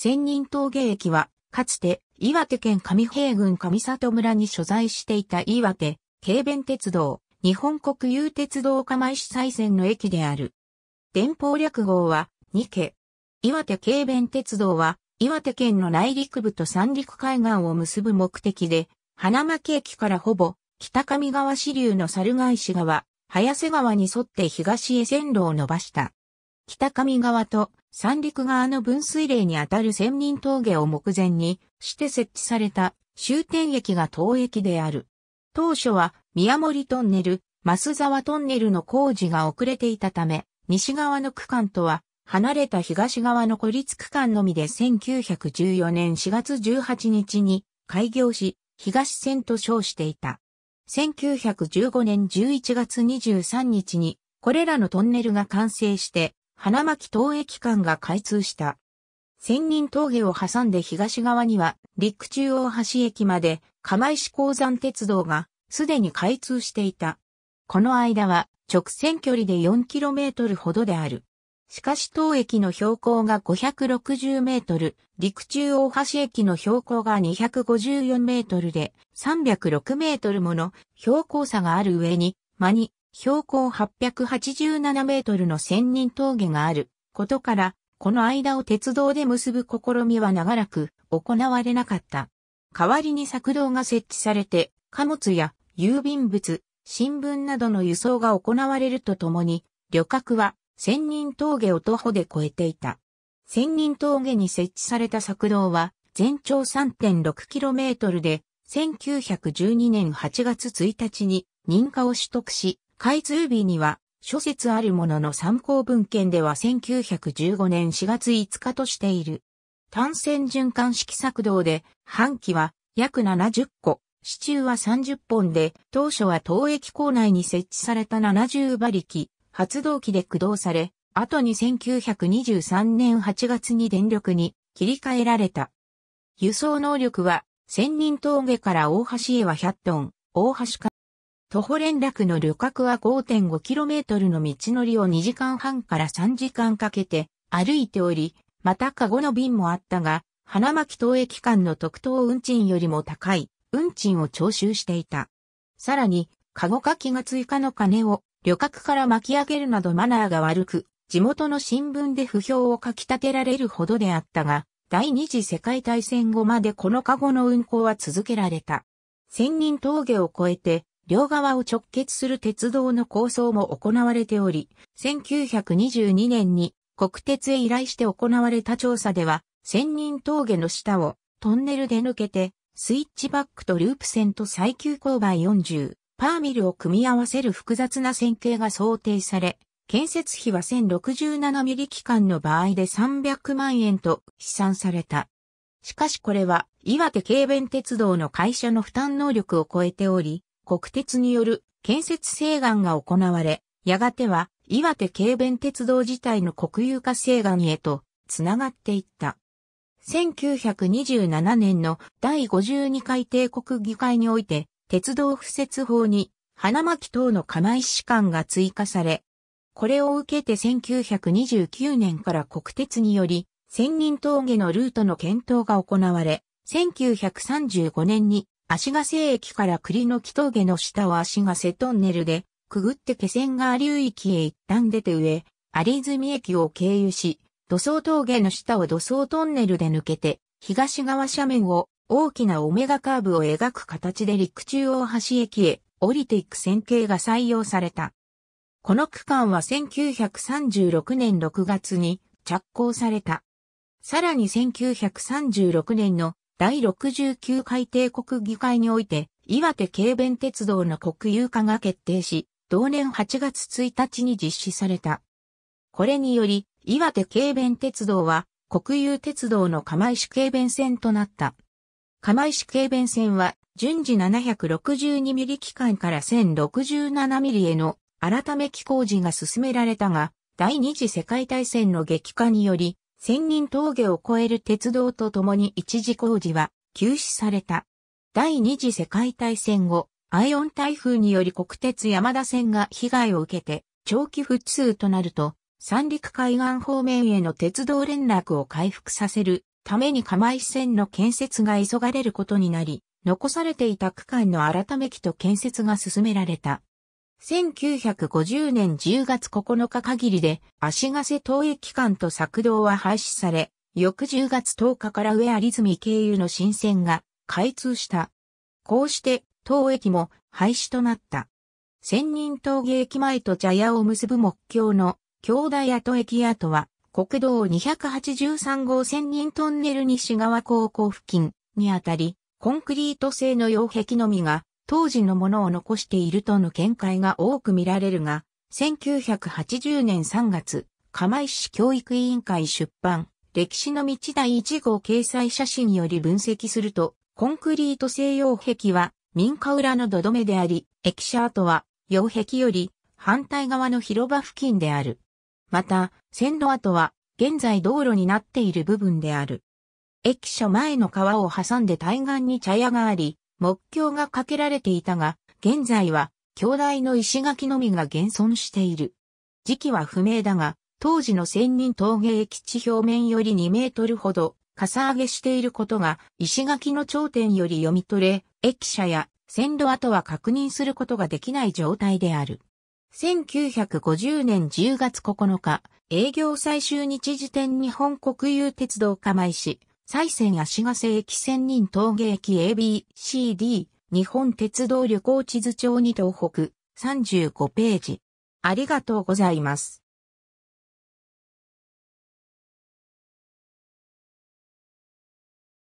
千人峠駅は、かつて岩手県上平郡上里村に所在していた岩手、軽便鉄道、日本国有鉄道釜石西線の駅である。電報略号は、ニケ。岩手軽便鉄道は、岩手県の内陸部と三陸海岸を結ぶ目的で、花巻駅からほぼ、北上川支流の猿ヶ石川、早瀬川に沿って東へ線路を伸ばした。北上側と三陸側の分水嶺にあたる千人峠を目前にして設置された終点駅が当駅である。当初は宮森トンネル、増沢トンネルの工事が遅れていたため、西側の区間とは離れた東側の孤立区間のみで1914年4月18日に開業し、東線と称していた。1915年11月23日にこれらのトンネルが完成して花巻東駅間が開通した。仙人峠を挟んで東側には陸中央橋駅まで釜石鉱山鉄道がすでに開通していた。この間は直線距離で 4km ほどである。しかし当駅の標高が560メートル、陸中大橋駅の標高が254メートルで306メートルもの標高差がある上に、間に標高887メートルの千人峠があることから、この間を鉄道で結ぶ試みは長らく行われなかった。代わりに作道が設置されて、貨物や郵便物、新聞などの輸送が行われるとともに、旅客は千人峠を徒歩で越えていた。千人峠に設置された作道は、全長 3.6km で、1912年8月1日に認可を取得し、開通日には、諸説あるものの参考文献では1915年4月5日としている。単線循環式作動で、半期は約70個、支柱は30本で、当初は当駅構内に設置された70馬力、発動機で駆動され、後に1923年8月に電力に切り替えられた。輸送能力は、千人峠から大橋へは100トン、大橋か徒歩連絡の旅客は 5.5km の道のりを2時間半から3時間かけて歩いており、またカゴの便もあったが、花巻東駅間の特等運賃よりも高い運賃を徴収していた。さらに、カゴかきが追加の金を旅客から巻き上げるなどマナーが悪く、地元の新聞で不評をかき立てられるほどであったが、第二次世界大戦後までこのカゴの運行は続けられた。千人峠を越えて、両側を直結する鉄道の構想も行われており、1922年に国鉄へ依頼して行われた調査では、千人峠の下をトンネルで抜けて、スイッチバックとループ線と最急勾配40、パーミルを組み合わせる複雑な線形が想定され、建設費は1067ミリ期間の場合で300万円と試算された。しかしこれは岩手軽便鉄道の会社の負担能力を超えており、国鉄による建設請願が行われ、やがては岩手軽便鉄道自体の国有化請願へとつながっていった。1927年の第52回帝国議会において、鉄道敷設法に花巻等の釜石館が追加され、これを受けて1929年から国鉄により、千人峠のルートの検討が行われ、1935年に足ヶ瀬駅から栗の木峠の下を足ヶ瀬トンネルで、くぐって気仙川流域へ一旦出て上、有泉駅を経由し、土層峠の下を土層トンネルで抜けて、東側斜面を大きなオメガカーブを描く形で陸中央橋駅へ降りていく線形が採用された。この区間は1936年6月に着工された。さらに1936年の第69回帝国議会において、岩手軽便鉄道の国有化が決定し、同年8月1日に実施された。これにより、岩手軽便鉄道は、国有鉄道の釜石軽便線となった。釜石軽便線は、順次762ミリ機関から1067ミリへの改め機工事が進められたが、第二次世界大戦の激化により、千人峠を越える鉄道とともに一時工事は休止された。第二次世界大戦後、アイオン台風により国鉄山田線が被害を受けて、長期不通となると、三陸海岸方面への鉄道連絡を回復させるために釜石線の建設が急がれることになり、残されていた区間の改め機と建設が進められた。1950年10月9日限りで足ヶ瀬東駅間と作動は廃止され、翌10月10日から上有住経由の新線が開通した。こうして東駅も廃止となった。仙人峠駅前と茶屋を結ぶ目標の京大跡駅跡は国道283号仙人トンネル西側高校付近にあたり、コンクリート製の擁壁のみが当時のものを残しているとの見解が多く見られるが、1980年3月、釜石市教育委員会出版、歴史の道第1号掲載写真より分析すると、コンクリート西洋壁は民家裏の土留めであり、駅舎跡は洋壁より反対側の広場付近である。また、線路跡は現在道路になっている部分である。駅舎前の川を挟んで対岸に茶屋があり、木橋が架けられていたが、現在は、京大の石垣のみが現存している。時期は不明だが、当時の仙人峠駅地表面より2メートルほど、かさ上げしていることが、石垣の頂点より読み取れ、駅舎や線路跡は確認することができない状態である。1950年10月9日、営業最終日時点日本国有鉄道釜石、西線足ヶ瀬駅仙人峠駅 ABCD 日本鉄道旅行地図帳に東北35ページ。ありがとうございます。